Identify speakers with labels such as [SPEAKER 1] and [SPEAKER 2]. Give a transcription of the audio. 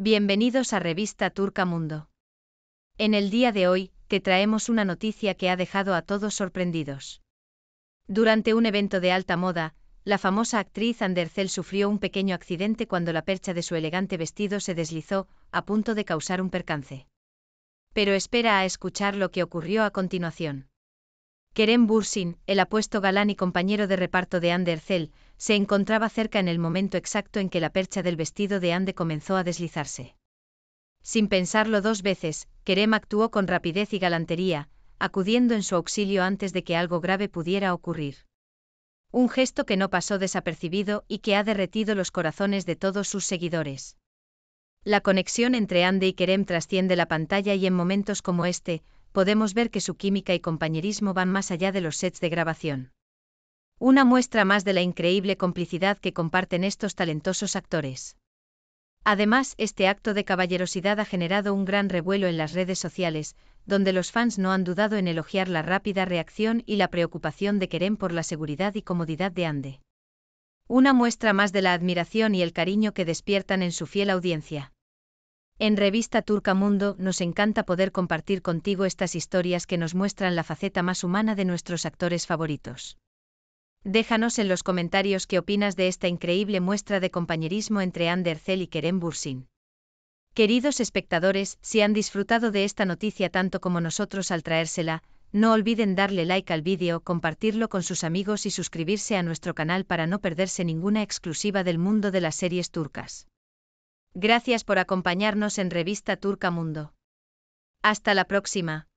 [SPEAKER 1] Bienvenidos a Revista Turca Mundo. En el día de hoy, te traemos una noticia que ha dejado a todos sorprendidos. Durante un evento de alta moda, la famosa actriz Andercel sufrió un pequeño accidente cuando la percha de su elegante vestido se deslizó, a punto de causar un percance. Pero espera a escuchar lo que ocurrió a continuación. Kerem Bursin, el apuesto galán y compañero de reparto de Hande se encontraba cerca en el momento exacto en que la percha del vestido de Ande comenzó a deslizarse. Sin pensarlo dos veces, Kerem actuó con rapidez y galantería, acudiendo en su auxilio antes de que algo grave pudiera ocurrir. Un gesto que no pasó desapercibido y que ha derretido los corazones de todos sus seguidores. La conexión entre Ande y Kerem trasciende la pantalla y en momentos como este, podemos ver que su química y compañerismo van más allá de los sets de grabación. Una muestra más de la increíble complicidad que comparten estos talentosos actores. Además, este acto de caballerosidad ha generado un gran revuelo en las redes sociales, donde los fans no han dudado en elogiar la rápida reacción y la preocupación de Kerem por la seguridad y comodidad de Ande. Una muestra más de la admiración y el cariño que despiertan en su fiel audiencia. En Revista Turca Mundo nos encanta poder compartir contigo estas historias que nos muestran la faceta más humana de nuestros actores favoritos. Déjanos en los comentarios qué opinas de esta increíble muestra de compañerismo entre Ander y Kerem Bursin. Queridos espectadores, si han disfrutado de esta noticia tanto como nosotros al traérsela, no olviden darle like al vídeo, compartirlo con sus amigos y suscribirse a nuestro canal para no perderse ninguna exclusiva del mundo de las series turcas. Gracias por acompañarnos en Revista Turca Mundo. Hasta la próxima.